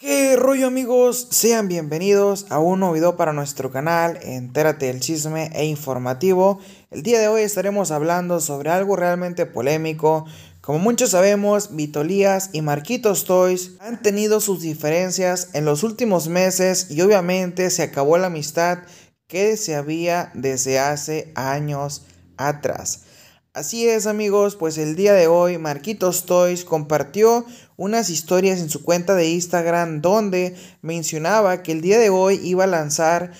¿Qué rollo amigos? Sean bienvenidos a un nuevo video para nuestro canal Entérate del chisme e informativo. El día de hoy estaremos hablando sobre algo realmente polémico. Como muchos sabemos, Vitolías y Marquitos Toys han tenido sus diferencias en los últimos meses y obviamente se acabó la amistad que se había desde hace años atrás. Así es amigos, pues el día de hoy Marquitos Toys compartió unas historias en su cuenta de Instagram donde mencionaba que el día de hoy iba a lanzar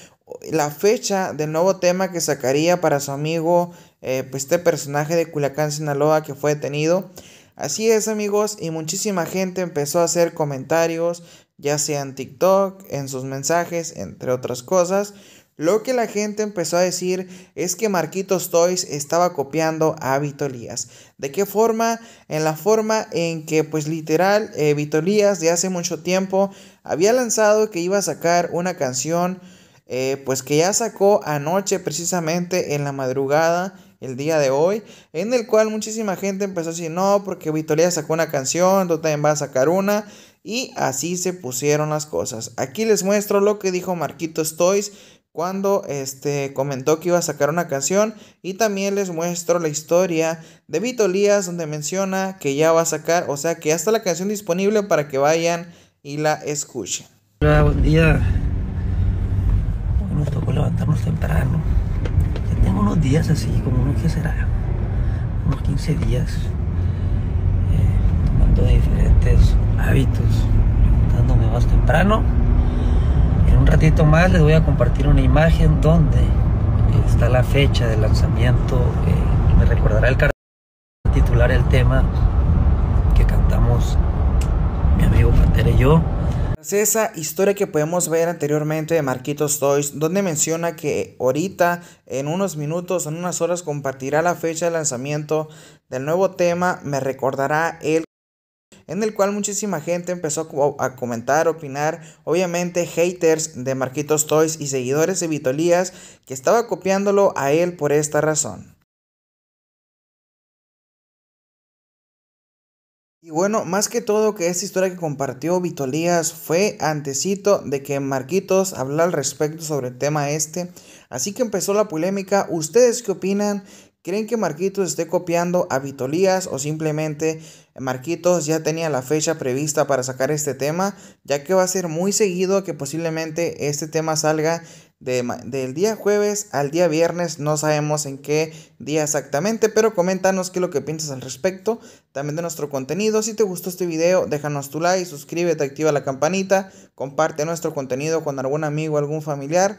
la fecha del nuevo tema que sacaría para su amigo, eh, pues este personaje de Culiacán, Sinaloa, que fue detenido. Así es amigos, y muchísima gente empezó a hacer comentarios, ya sea en TikTok, en sus mensajes, entre otras cosas. Lo que la gente empezó a decir es que Marquitos Toys estaba copiando a Vitolías. ¿De qué forma? En la forma en que, pues literal, eh, Vitolías de hace mucho tiempo había lanzado que iba a sacar una canción, eh, pues que ya sacó anoche precisamente en la madrugada el día de hoy, en el cual muchísima gente empezó a decir, no, porque Vitolías sacó una canción, tú también vas a sacar una, y así se pusieron las cosas. Aquí les muestro lo que dijo Marquito Toys cuando este, comentó que iba a sacar una canción y también les muestro la historia de Vito Lías donde menciona que ya va a sacar, o sea que ya está la canción disponible para que vayan y la escuchen. Hola, buen día. Hoy nos tocó levantarnos temprano. Ya tengo unos días así, como no que será, unos 15 días, eh, tomando diferentes hábitos, levantándome más temprano ratito más les voy a compartir una imagen donde está la fecha de lanzamiento. Eh, me recordará el cartel titular el tema que cantamos mi amigo Pantera y yo. esa historia que podemos ver anteriormente de Marquitos Toys, donde menciona que ahorita, en unos minutos, en unas horas, compartirá la fecha de lanzamiento del nuevo tema, me recordará el en el cual muchísima gente empezó a comentar, opinar, obviamente haters de Marquitos Toys y seguidores de Vitolías que estaba copiándolo a él por esta razón. Y bueno, más que todo que esta historia que compartió Vitolías fue antecito de que Marquitos habla al respecto sobre el tema este. Así que empezó la polémica. ¿Ustedes qué opinan? ¿Creen que Marquitos esté copiando a Vitolías o simplemente Marquitos ya tenía la fecha prevista para sacar este tema? Ya que va a ser muy seguido que posiblemente este tema salga del día jueves al día viernes, no sabemos en qué día exactamente, pero coméntanos qué es lo que piensas al respecto, también de nuestro contenido. Si te gustó este video, déjanos tu like, suscríbete, activa la campanita, comparte nuestro contenido con algún amigo, algún familiar